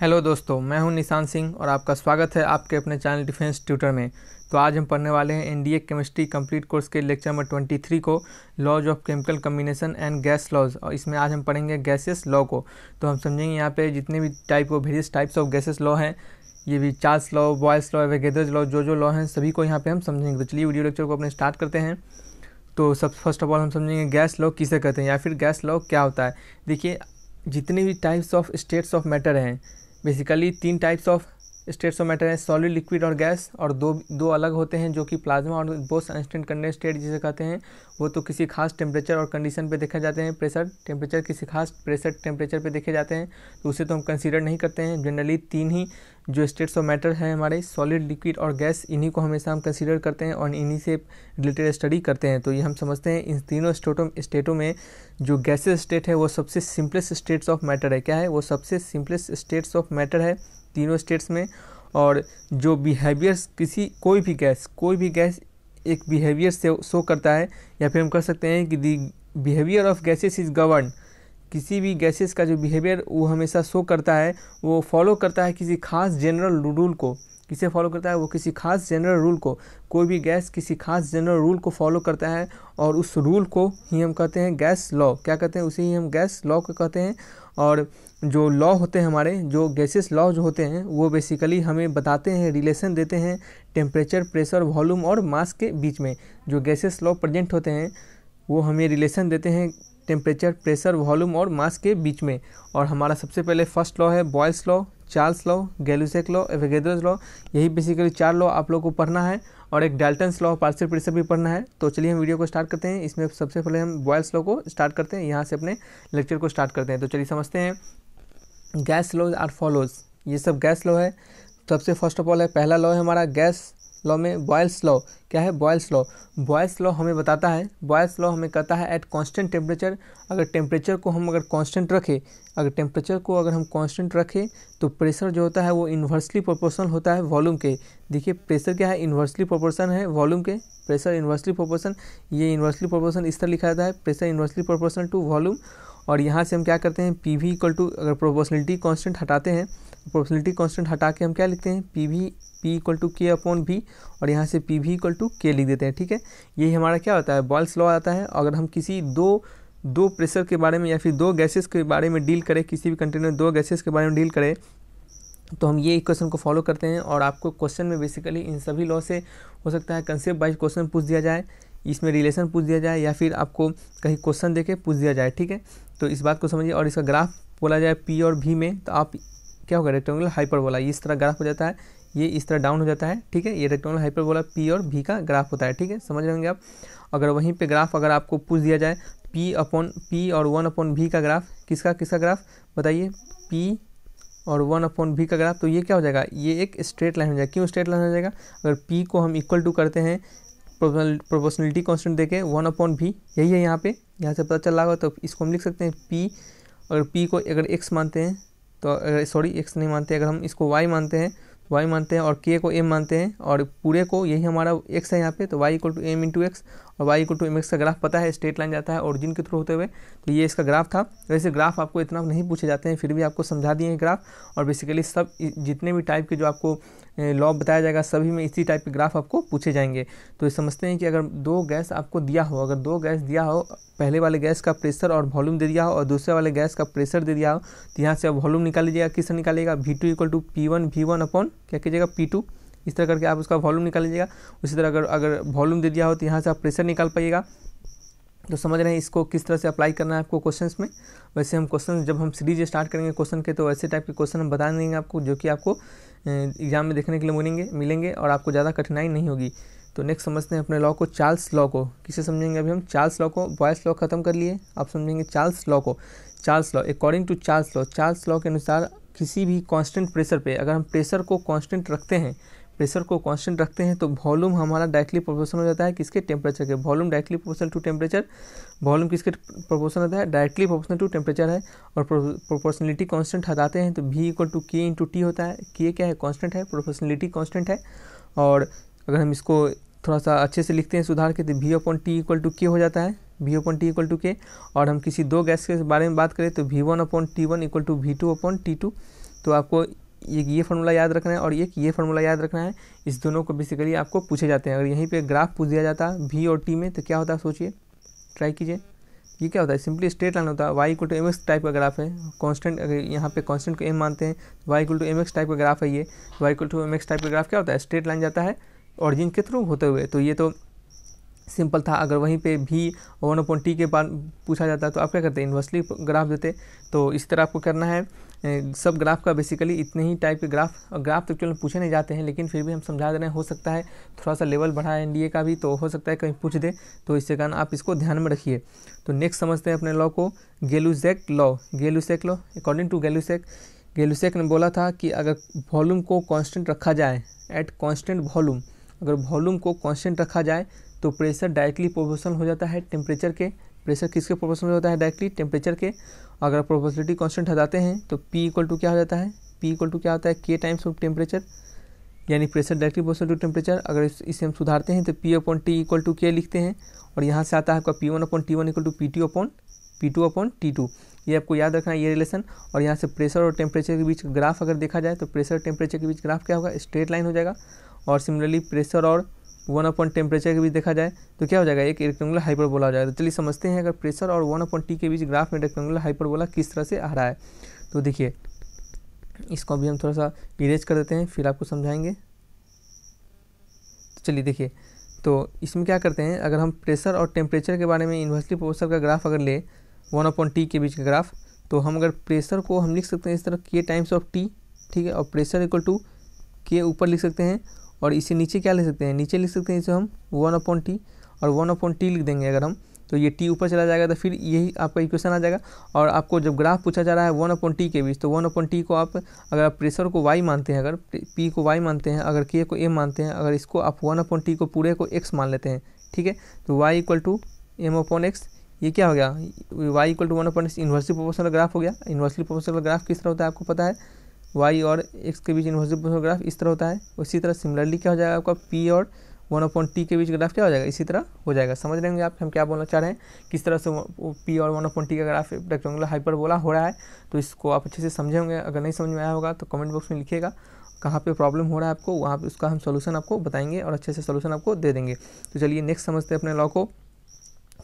hello दोस्तों मैं हूं निशान सिंह और आपका स्वागत है आपके अपने चैनल डिफेंस ट्यूटर में तो आज हम पढ़ने वाले हैं एनडीए केमिस्ट्री कंप्लीट कोर्स के लेक्चर नंबर 23 को laws of chemical combination and gas laws और इसमें आज हम पढ़ेंगे गैसेस लॉ को तो हम समझेंगे यहाँ पे जितने भी type of various types of gases law हैं ये भी Charles law Boyle's law Avogadro's law जो जो लॉ हैं सभी को यहाँ पर हम समझेंगे तो चलिए वीडियो लेक्चर को अपने स्टार्ट करते हैं तो सब फर्स्ट ऑफ ऑल हम समझेंगे गैस लॉ किसे कहते हैं या फिर गैस लॉ क्या होता है देखिए जितने भी types of states of matter हैं बेसिकली तीन types of states of matter हैं सॉलिड लिक्विड और गैस और दो दो अलग होते हैं जो कि प्लाज्मा और बोस इंस्टेंट कंडेंस स्टेट जिसे कहते हैं वो तो किसी खास टेम्परेचर और कंडीशन पे देखे जाते हैं प्रेशर टेम्परेचर किसी खास प्रेशर टेम्परेचर पे देखे जाते हैं तो उसे तो हम कंसीडर नहीं करते हैं जनरली तीन ही जो स्टेट्स ऑफ मैटर हैं हमारे सॉलिड लिक्विड और गैस इन्हीं को हमेशा हम कंसिडर करते हैं और इन्हीं से रिलेटेड स्टडी करते हैं तो ये हम समझते हैं इन तीनों स्टेटों स्टेटों में जो गैसेज स्टेट है वो सबसे सिंपलेस्ट स्टेट्स ऑफ मैटर है क्या है वो सबसे सिंपलेस्ट स्टेट्स ऑफ मैटर है तीनों स्टेट्स में और जो बिहेवियर्स किसी कोई भी गैस कोई भी गैस एक बिहेवियर से शो करता है या फिर हम कह सकते हैं कि the behaviour of gases is govern किसी भी गैसेस का जो बिहेवियर वो हमेशा शो करता है वो फॉलो करता है किसी खास जनरल रूल को किसे फॉलो करता है वो किसी खास जनरल रूल को कोई भी गैस किसी खास जनरल रूल को फॉलो करता है और उस रूल को ही हम कहते हैं गैस लॉ क्या कहते हैं उसे ही हम गैस लॉ को कहते हैं और जो लॉ होते हैं हमारे जो गैसेस लॉ जो होते हैं वो बेसिकली हमें बताते हैं रिलेशन देते हैं टेम्परेचर प्रेशर वॉल्यूम और मास के बीच में जो गैसेस लॉ प्रजेंट होते हैं वो हमें रिलेशन देते हैं टेम्परेचर प्रेशर वॉल्यूम और मास के बीच में और हमारा सबसे पहले फर्स्ट लॉ है Boyle's law Charles law Gay Lussac law Avogadro's law यही बेसिकली चार लॉ आप लोग को पढ़ना है और एक Dalton's law of partial pressure भी पढ़ना है तो चलिए हम वीडियो को स्टार्ट करते हैं इसमें सबसे पहले हम बॉयल लॉ को स्टार्ट करते हैं यहाँ से अपने लेक्चर को स्टार्ट करते हैं तो चलिए समझते हैं गैस लॉज आर फॉलोज ये सब गैस लॉ है सबसे फर्स्ट ऑफ ऑल है पहला लॉ है हमारा गैस लॉ में बॉयल्स लॉ क्या है बॉयल्स लॉ बॉयल्स लॉ हमें बताता है बॉयल्स लॉ हमें कहता है एट कांस्टेंट टेम्परेचर अगर टेम्परेचर को हम अगर कांस्टेंट रखें अगर टेम्परेचर को अगर हम कांस्टेंट रखें तो प्रेशर जो होता है वो इन्वर्सली प्रोपोर्शनल होता है वॉल्यूम के देखिए प्रेशर क्या है इन्वर्सली प्रोपोर्शन है वॉल्यूम के प्रेशर इन्वर्सली प्रोपोर्शन ये इन्वर्सली प्रोपोर्शन इस तरह लिखा जाता है pressure inversely proportion to volume और यहाँ से हम क्या करते हैं पी वी इक्वल टू अगर प्रोपोर्शनलिटी कांस्टेंट हटाते हैं प्रोपोर्शनलिटी कांस्टेंट हटा के हम क्या लिखते हैं p v p equal to k upon v और यहाँ से पी वी इक्वल टू के लिख देते हैं ठीक है यही हमारा क्या होता है बॉल्स लॉ आता है अगर हम किसी दो दो प्रेशर के बारे में या फिर दो गैसेस के बारे में डील करें किसी भी कंटेनर में दो गैसेस के बारे में डील करें तो हम ये क्वेश्चन को फॉलो करते हैं और आपको क्वेश्चन में बेसिकली इन सभी लॉ से हो सकता है कंसेप्ट वाइज क्वेश्चन पूछ दिया जाए इसमें रिलेशन पूछ दिया जाए या फिर आपको कहीं क्वेश्चन देके पूछ दिया जाए ठीक है तो इस बात को समझिए और इसका ग्राफ बोला जाए पी और भी में तो आप क्या होगा रेक्टेंगुलर हाइपर बोला इस तरह ग्राफ हो जाता है ये इस तरह डाउन हो जाता है ठीक है ये रेक्टेंगुलर हाइपर बोला पी और भी का ग्राफ होता है ठीक है समझ रहे आप अगर वहीं पर ग्राफ अगर आपको पूछ दिया जाए पी अपॉन पी और वन अपॉन भी का ग्राफ किसका किसका ग्राफ बताइए पी और वन अपॉन भी का ग्राफ तो ये क्या हो जाएगा ये एक स्ट्रेट लाइन हो जाएगा क्यों स्ट्रेट लाइन हो जाएगा अगर पी को हम इक्वल टू करते हैं प्रोपोर्शनलिटी कॉन्स्टेंट देखें वन अपॉन भी यही है यहाँ पे यहाँ से पता चला होगा तो इसको हम लिख सकते हैं पी और पी को अगर एक्स मानते हैं तो अगर सॉरी एक्स नहीं मानते अगर हम इसको वाई मानते हैं तो वाई मानते हैं और के को एम मानते हैं और पूरे को यही हमारा एक्स है यहाँ पे तो Y equal to m into x और y equal to M x का ग्राफ पता है स्ट्रेट लाइन जाता है और के थ्रू होते हुए तो ये इसका ग्राफ था वैसे ग्राफ आपको इतना नहीं पूछे जाते हैं फिर भी आपको समझा दिए हैं ग्राफ और बेसिकली सब जितने भी टाइप के जो आपको लॉ बताया जाएगा सभी में इसी टाइप के ग्राफ आपको पूछे जाएंगे तो ये समझते हैं कि अगर दो गैस आपको दिया हो अगर दो गैस दिया हो पहले वाले गैस का प्रेशर और वॉल्यूम दे दिया हो और दूसरे वाले गैस का प्रेशर दे दिया हो तो यहाँ से आप वॉल्यूम निकाल लीजिएगा किससे निकालिएगा v two equal to p one v one upon क्या कीजिएगा पी टू इस तरह करके आप उसका वॉल्यूम निकाल लीजिएगा उसी तरह अगर अगर वॉल्यूम दे दिया हो तो यहाँ से आप प्रेशर निकाल पाइएगा तो समझ रहे हैं इसको किस तरह से अप्लाई करना है आपको क्वेश्चंस में वैसे हम क्वेश्चन जब हम सीरीज स्टार्ट करेंगे क्वेश्चन के तो ऐसे टाइप के क्वेश्चन हम बता देंगे आपको जो कि आपको एग्ज़ाम में देखने के लिए मिलेंगे मिलेंगे और आपको ज़्यादा कठिनाई नहीं होगी तो नेक्स्ट समझते हैं अपने लॉ को चार्ल्स लॉ को किसे समझेंगे अभी हम चार्ल्स लॉ को बॉयस लॉ खत्म कर लिए आप समझेंगे चार्ल्स लॉ को Charles law according to Charles law Charles law के अनुसार किसी भी कांस्टेंट प्रेशर पे अगर हम प्रेशर को कांस्टेंट रखते हैं प्रेशर को कांस्टेंट रखते हैं तो वॉल्यूम हमारा डायरेक्टली प्रोपोर्शनल हो जाता है किसके टेम्परेचर के volume directly proportional to temperature volume किसके प्रोपोर्शनल होता है डायरेक्टली प्रोपोर्शनल टू टेम्परेचर है और प्रोपोर्शनलिटी कांस्टेंट हटाते हैं तो भी equal to K into T होता है के क्या है कॉन्स्टेंट है प्रोपोर्शनलिटी कॉन्स्टेंट है और अगर हम इसको थोड़ा सा अच्छे से लिखते हैं सुधार के तो V upon T equal to K हो जाता है V upon T equal to K और हम किसी दो गैस के बारे में बात करें तो V one upon T one equal to V two upon T two तो आपको ये ये फार्मूला याद रखना है और एक ये, ये फार्मूला याद रखना है इस दोनों को बेसिकली आपको पूछे जाते हैं अगर यहीं पे ग्राफ पूछ दिया जाता भी और टी में तो क्या होता सोचिए ट्राई कीजिए ये क्या होता है सिंपली स्ट्रेट लाइन होता है Y equal to M X type का ग्राफ है कांस्टेंट अगर यहाँ पे कांस्टेंट को एम मानते हैं Y equal to M X type का ग्राफ है ये Y equal to M X type का ग्राफ क्या होता है स्ट्रेट लाइन जाता है ऑरिजिन के थ्रू होते हुए तो ये तो सिंपल था अगर वहीं पे भी वन ओपन टी के बाद पूछा जाता तो आप क्या करते इन्वर्सली ग्राफ देते तो इस तरह आपको करना है सब ग्राफ का बेसिकली इतने ही टाइप के ग्राफ और ग्राफ तो चलो पूछे नहीं जाते हैं लेकिन फिर भी हम समझा दे रहे हैं हो सकता है थोड़ा सा लेवल बढ़ा है एन का भी तो हो सकता है कहीं पूछ दे तो इसके कारण आप इसको ध्यान में रखिए तो नेक्स्ट समझते हैं अपने लॉ को Gay Lussac law Gay Lussac law according to Gay Lussac Gay Lussac ने बोला था कि अगर वॉल्यूम को कॉन्स्टेंट रखा जाए एट कॉन्स्टेंट वॉल्यूम अगर वॉल्यूम को कॉन्स्टेंट रखा जाए तो प्रेशर डायरेक्टली प्रोपोर्शनल हो जाता है टेम्परेचर के प्रेशर किसके प्रोपोर्शनल होता है डायरेक्टली टेम्परेचर के अगर प्रोपोर्सलिटी कॉन्स्टेंट हटाते हैं तो पी इक्वल टू क्या हो जाता है पी इक्वल टू क्या होता है के टाइम्स ऑफ टेम्परेचर यानी pressure directly proportional to temperature अगर इसे हम सुधारते हैं तो P upon T equal to K लिखते हैं और यहाँ से आता है आपका P one upon T one equal to P two upon P two upon T two ये आपको याद रखना है ये रिलेशन और यहाँ से प्रेशर और टेम्परेचर के बीच ग्राफ अगर देखा जाए तो प्रेशर और टेम्परेचर के बीच ग्राफ क्या होगा स्ट्रेट लाइन हो जाएगा और सिमिलरली प्रेशर और वन अपॉइंट टेम्परेचर के बीच देखा जाए तो क्या हो जाएगा एक रेक्टेंगुलर हाइपरबोला हो जाएगा तो चलिए समझते हैं अगर प्रेशर और वन अपॉइंट टी के बीच ग्राफ में रेक्टेंगुलर हाइपरबोला किस तरह से आ रहा है तो देखिए इसको अभी हम थोड़ा सा इरेज कर देते हैं फिर आपको समझाएंगे तो चलिए देखिए तो इसमें क्या करते हैं अगर हम प्रेशर और टेम्परेचर के बारे में इन्वर्सली प्रोपोर्शनल का ग्राफ अगर ले वन अपॉइंट टी के बीच का ग्राफ तो हम अगर प्रेशर को हम लिख सकते हैं इस तरह के टाइम्स ऑफ टी ठीक है और प्रेशर इक्वल टू के ऊपर लिख सकते हैं और इसे नीचे क्या लिख सकते हैं नीचे लिख सकते हैं इसे हम वन अपॉन टी और वन अपॉन टी लिख देंगे अगर हम तो ये टी ऊपर चला जाएगा तो फिर यही आपका इक्वेशन आ जाएगा और आपको जब ग्राफ पूछा जा रहा है वन अपॉन टी के बीच तो वन अपॉन टी को आप अगर आप प्रेशर को वाई मानते हैं अगर पी को वाई मानते हैं अगर के को एम मानते हैं अगर इसको आप वन अपॉन टी को पूरे को एक्स मान लेते हैं ठीक है तो Y equal to M upon X ये क्या हो गया Y equal to one upon X inversely proportional graph हो गया इन्वर्सली प्रोपोर्शनल ग्राफ किस तरह होता है आपको पता है वाई और एक्स के बीच इन्वर्सिबल ग्राफ इस तरह होता है उसी तरह सिमिलरली क्या हो जाएगा आपका पी और वन अपॉन टी के बीच ग्राफ क्या हो जाएगा इसी तरह हो जाएगा समझ रहे होंगे आप हम क्या बोलना चाह रहे हैं किस तरह से पी और वन अपॉन टी का ग्राफ रेक्टेंगुलर हाइपर बोला हो रहा है तो इसको आप अच्छे से समझे होंगे अगर नहीं समझ में आया होगा तो कमेंट बॉक्स में लिखिएगा कहाँ पे प्रॉब्लम हो रहा है आपको वहाँ पे उसका हम सोल्यूशन आपको बताएंगे और अच्छे से सोल्यूशन आपको दे देंगे तो चलिए नेक्स्ट समझते हैं अपने लॉ को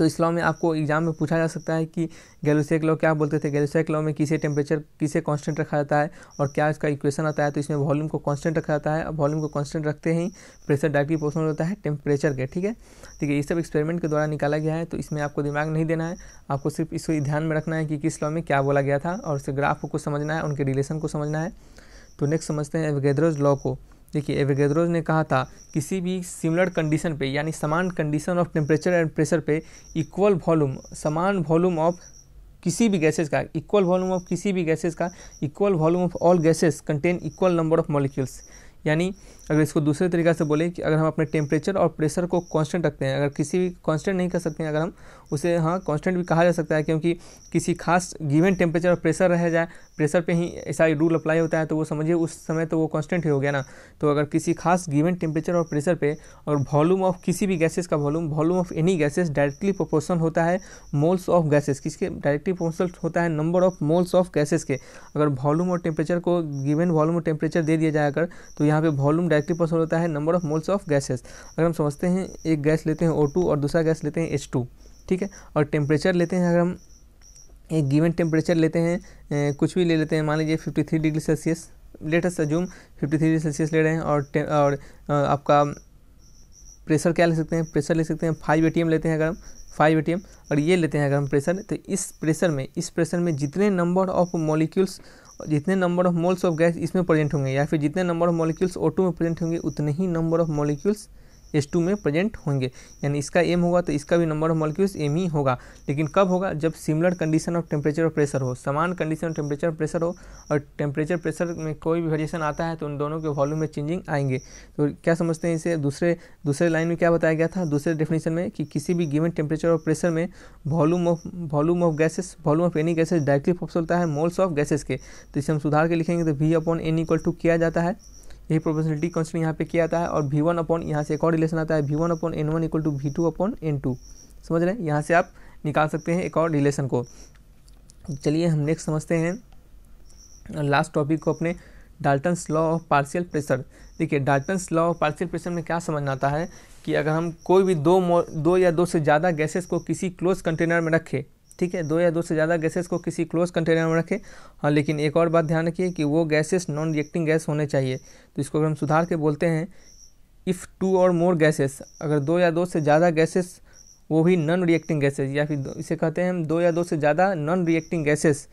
तो इस लॉ में आपको एग्जाम में पूछा जा सकता है कि गैलोसेक लॉ क्या बोलते थे गैलोसेक लॉ में किसे टेम्परेचर किसे कांस्टेंट रखा जाता है और क्या इसका इक्वेशन आता है तो इसमें वॉल्यूम को कांस्टेंट रखा जाता है वॉल्यूम को कांस्टेंट रखते ही प्रेशर डायरेक्टली प्रोपोर्शनल होता है टेम्परेचर के ठीक है ठीक है ये सब एक्सपेरिमेंट के द्वारा निकाला गया है तो इसमें आपको दिमाग नहीं देना है आपको सिर्फ इसको ध्यान में रखना है कि किस लॉ में क्या बोला गया था और उसके ग्राफ को समझना है उनके रिलेशन को समझना है तो नेक्स्ट समझते हैं एवगेद्रोज लॉ को देखिए एवेगेद्रोज ने कहा था किसी भी सिमिलर कंडीशन पे यानी समान condition of temperature and pressure पे इक्वल वॉल्यूम समान वॉल्यूम ऑफ किसी भी गैसेस का इक्वल वॉल्यूम ऑफ किसी भी गैसेस का equal volume of all gases contain equal number of molecules यानी अगर इसको दूसरे तरीका से बोले कि अगर हम अपने टेम्परेचर और प्रेशर को कांस्टेंट रखते हैं अगर किसी भी कांस्टेंट नहीं कर सकते हैं अगर हम उसे हाँ कांस्टेंट भी कहा जा सकता है क्योंकि किसी खास गिवन टेम्परेचर और प्रेशर रह जाए प्रेशर पे ही ही रूल अप्लाई होता है तो वो समझिए उस समय तो वो कांस्टेंट ही हो गया ना तो अगर किसी खास गिवन टेम्परेचर और प्रेशर पे और वॉल्यूम ऑफ किसी भी गैसेस का volume volume of any gases directly proportion होता है मोल्स ऑफ गैसेस किसके डायरेक्टली प्रोपोर्शन होता है number of moles of gases के अगर वॉल्यूम और टेम्परेचर को गिवन वॉल्यूम और टेम्परेचर दे दिया जाए अगर तो यहाँ पे वॉल्यूम डायरेक्टली प्रोपोर्शन होता है number of moles of gases अगर हम समझते हैं एक गैस लेते हैं ओ और दूसरा गैस लेते हैं एच ठीक है और टेम्परेचर लेते हैं अगर हम एक गिवन टेम्परेचर लेते हैं कुछ भी ले लेते हैं मान लीजिए fifty three degree Celsius let's assume fifty three degree Celsius ले रहे हैं और और आपका प्रेशर क्या ले सकते हैं प्रेशर ले सकते हैं फाइव ए लेते हैं अगर हम फाइव ए और ये लेते हैं अगर हम प्रेशर तो इस प्रेशर में इस प्रेशर में जितने नंबर ऑफ मॉलिक्यूल्स जितने number of moles of gas इसमें प्रेजेंट होंगे या फिर जितने नंबर ऑफ मॉलिक्यूल्स ओटू में प्रेजेंट होंगे उतने ही number of molecules S two में प्रेजेंट होंगे यानी इसका एम होगा तो इसका भी नंबर ऑफ मॉलिक्यूल्स एम ही होगा लेकिन कब होगा जब सिमिलर कंडीशन ऑफ टेम्परेचर और प्रेशर हो समान कंडीशन ऑफ टेम्परेचर और प्रेशर हो और टेम्परेचर प्रेशर में कोई भी वेरिएशन आता है तो उन दोनों के वॉल्यूम में चेंजिंग आएंगे तो क्या समझते हैं इसे दूसरे दूसरे लाइन में क्या बताया गया था दूसरे डेफिनेशन में कि किसी भी गिवन टेम्परेचर और प्रेशर में volume of volume of gases volume of any gases directly फॉक्स होता है मोल्स ऑफ गैसेस के तो इसे हम सुधार के लिखेंगे तो V upon N equal to किया जाता है यही प्रोपोर्शनलिटी कंस्टेंट यहाँ पे किया आता है और वी वन अपॉन यहाँ से एक और रिलेशन आता है V one upon N one equal to V two upon N two समझ रहे हैं यहाँ से आप निकाल सकते हैं एक और रिलेशन को चलिए हम नेक्स्ट समझते हैं लास्ट टॉपिक को अपने Dalton's law of partial pressure देखिए Dalton law of partial pressure में क्या समझना आता है कि अगर हम कोई भी दो दो या दो से ज़्यादा गैसेस को किसी क्लोज कंटेनर में रखें ठीक है दो या दो से ज़्यादा गैसेस को किसी क्लोज कंटेनर में रखें हाँ लेकिन एक और बात ध्यान रखिए कि वो गैसेस नॉन रिएक्टिंग गैस होने चाहिए तो इसको अगर हम सुधार के बोलते हैं इफ़ टू और मोर गैसेस अगर दो या दो से ज़्यादा गैसेस वो भी नॉन रिएक्टिंग गैसेज या फिर इसे कहते हैं हम दो या दो से ज़्यादा नॉन रिएक्टिंग गैसेस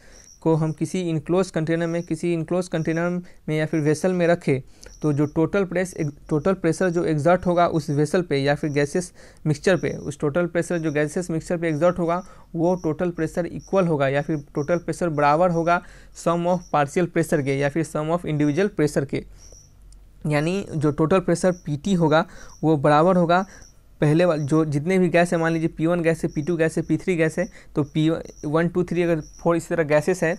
को हम किसी इनक्लोज कंटेनर में किसी इनक्लोज कंटेनर में या फिर वेसल में रखें तो जो टोटल प्रेस टोटल प्रेशर जो एग्जर्ट होगा उस वेसल पे या फिर गैसेस मिक्सचर पे उस टोटल प्रेशर जो गैसेस मिक्सचर पे एग्जर्ट होगा वो टोटल प्रेशर इक्वल होगा या फिर टोटल प्रेशर बराबर होगा सम ऑफ पार्शियल प्रेशर के या फिर सम ऑफ इंडिविजुअल प्रेशर के यानी जो टोटल प्रेशर पीटी होगा वो बराबर होगा पहले वाले जो जितने भी गैस है मान लीजिए पी वन गैस है पी टू गैस है पी थ्री गैस है तो पी वन टू थ्री अगर फोर इसी तरह गैसेस है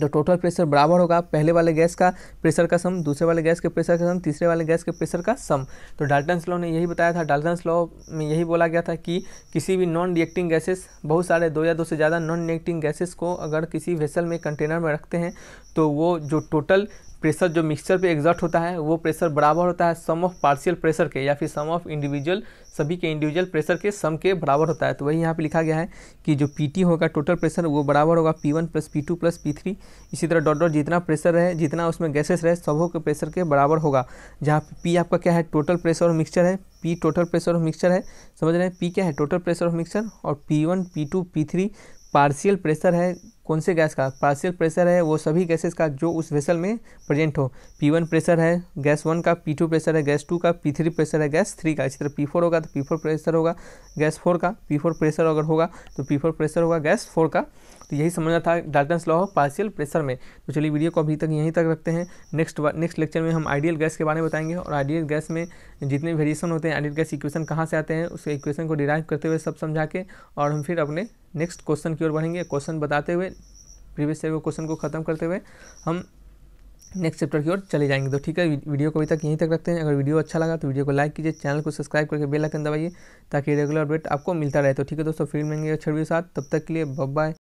तो टोटल प्रेशर बराबर होगा पहले वाले गैस का प्रेशर का सम दूसरे वाले गैस के प्रेशर का सम तीसरे वाले गैस के प्रेशर का सम तो डाल्टन लॉ ने यही बताया था डाल्टन लॉ में यही बोला गया था कि किसी भी नॉन रिएक्टिंग गैसेस बहुत सारे दो या दो से ज़्यादा नॉन रिएक्टिंग गैसेस को अगर किसी वेसल में कंटेनर में रखते हैं तो वो जो टोटल प्रेशर जो मिक्सचर पे एग्जर्ट होता है वो प्रेशर बराबर होता है सम ऑफ पार्शियल प्रेशर के या फिर सम ऑफ इंडिविजुअल सभी के इंडिविजुअल प्रेशर के सम के बराबर होता है तो वही यहाँ पे लिखा गया है कि जो पी होगा टोटल प्रेशर वो बराबर होगा P one plus P two plus P three इसी तरह डॉट डॉट जितना प्रेशर रहे जितना उसमें गैसेस रहे सबों के प्रेशर के बराबर होगा जहाँ पी आपका क्या है टोटल प्रेशर और मिक्सचर है पी टोटल प्रेशर और मिक्सचर है समझ रहे हैं पी क्या है टोटल प्रेशर और मिक्सचर और P one P two P three partial pressure है कौन से गैस का पार्शियल प्रेशर है वो सभी गैसेस का जो उस वेसल में प्रेजेंट हो पी वन प्रेशर है गैस वन का पी टू प्रेशर है गैस टू का पी थ्री प्रेशर है गैस थ्री का इसी तरह पी फोर होगा तो पी फोर प्रेशर होगा गैस फोर का पी फोर प्रेशर अगर होगा तो पी फोर प्रेशर होगा गैस फोर का तो यही समझना था Dalton law of partial pressure में तो चलिए वीडियो को अभी तक यहीं तक रखते हैं नेक्स्ट नेक्स्ट लेक्चर में हम आइडियल गैस के बारे में बताएंगे और आइडियल गैस में जितने वेरिएशन होते हैं आइडियल गैस इक्वेशन कहाँ से आते हैं उसके इक्वेशन को डिराइव करते हुए सब समझा के और हम फिर अपने नेक्स्ट क्वेश्चन की ओर बढ़ेंगे क्वेश्चन बताते हुए प्रीवियस ईयर के क्वेश्चन को खत्म करते हुए हम नेक्स्ट चैप्टर की ओर चले जाएंगे तो ठीक है वीडियो को अभी तक यहीं तक रखते हैं अगर वीडियो अच्छा लगा तो वीडियो को लाइक कीजिए चैनल को सब्सक्राइब करके बेल आइकन दबाइए ताकि रेगुलर अपडेट आपको मिलता रहे तो ठीक है दोस्तों फिर मिलेंगे छठवीं साथ तब तक के लिए बाय